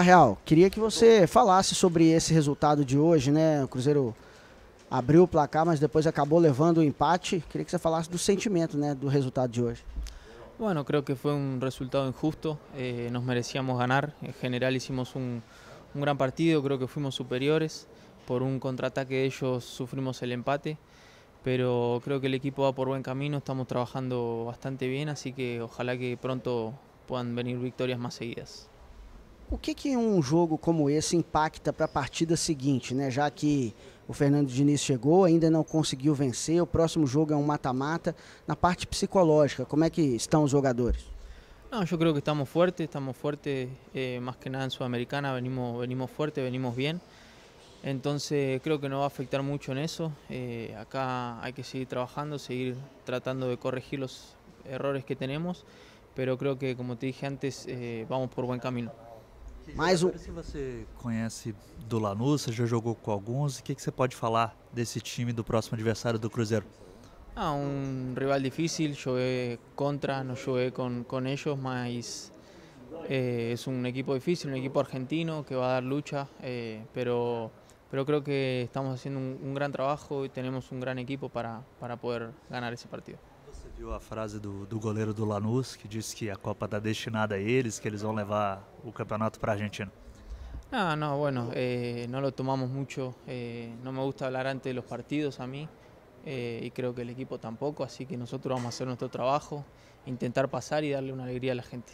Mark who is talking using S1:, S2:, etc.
S1: Real, queria que você falasse sobre esse resultado de hoje, né? O Cruzeiro abriu o placar, mas depois acabou levando o empate. Queria que você falasse do sentimento, né, do resultado de hoje.
S2: Bueno, creo que fue un resultado injusto, eh, nos merecíamos ganar, en general hicimos un, un, gran partido, creo que fuimos superiores, por un contraataque de ellos sufrimos el empate, pero creo que el equipo va por buen camino, estamos trabajando bastante bien, así que ojalá que pronto puedan venir victorias más seguidas.
S1: O que, que um jogo como esse impacta para a partida seguinte, né? Já que o Fernando Diniz chegou, ainda não conseguiu vencer, o próximo jogo é um mata-mata. Na parte psicológica, como é que estão os jogadores?
S2: Não, acho que estamos fortes, estamos fortes, eh, más que nada en Sudamericana, venimos, venimos fortes, venimos bem. Então, creo que não vai afetar muito nisso. Eh, acá há que seguir trabalhando, seguir tratando de corrigir os errores que temos. Mas, creo que como te dije antes, eh, vamos por bom caminho. Mas é o que
S3: você conhece do Lanús, você já jogou com alguns, o que, que você pode falar desse time do próximo adversário do Cruzeiro?
S2: É um rival difícil, joguei contra, não joguei com, com eles, mas é eh, um equipo difícil, um equipo argentino que vai dar luta, eh, pero, pero creo que estamos fazendo um grande trabalho e temos um grande gran equipo para, para poder ganhar esse partido.
S3: Você viu a frase do, do goleiro do Lanús, que disse que a Copa está destinada a eles, que eles vão levar o campeonato para a Argentina.
S2: Ah, no, bueno, eh, no lo tomamos mucho. Eh, no me gusta hablar antes de los partidos a mí eh, y creo que el equipo tampoco, así que nosotros vamos a hacer nuestro trabajo, intentar pasar y darle una alegría a la gente.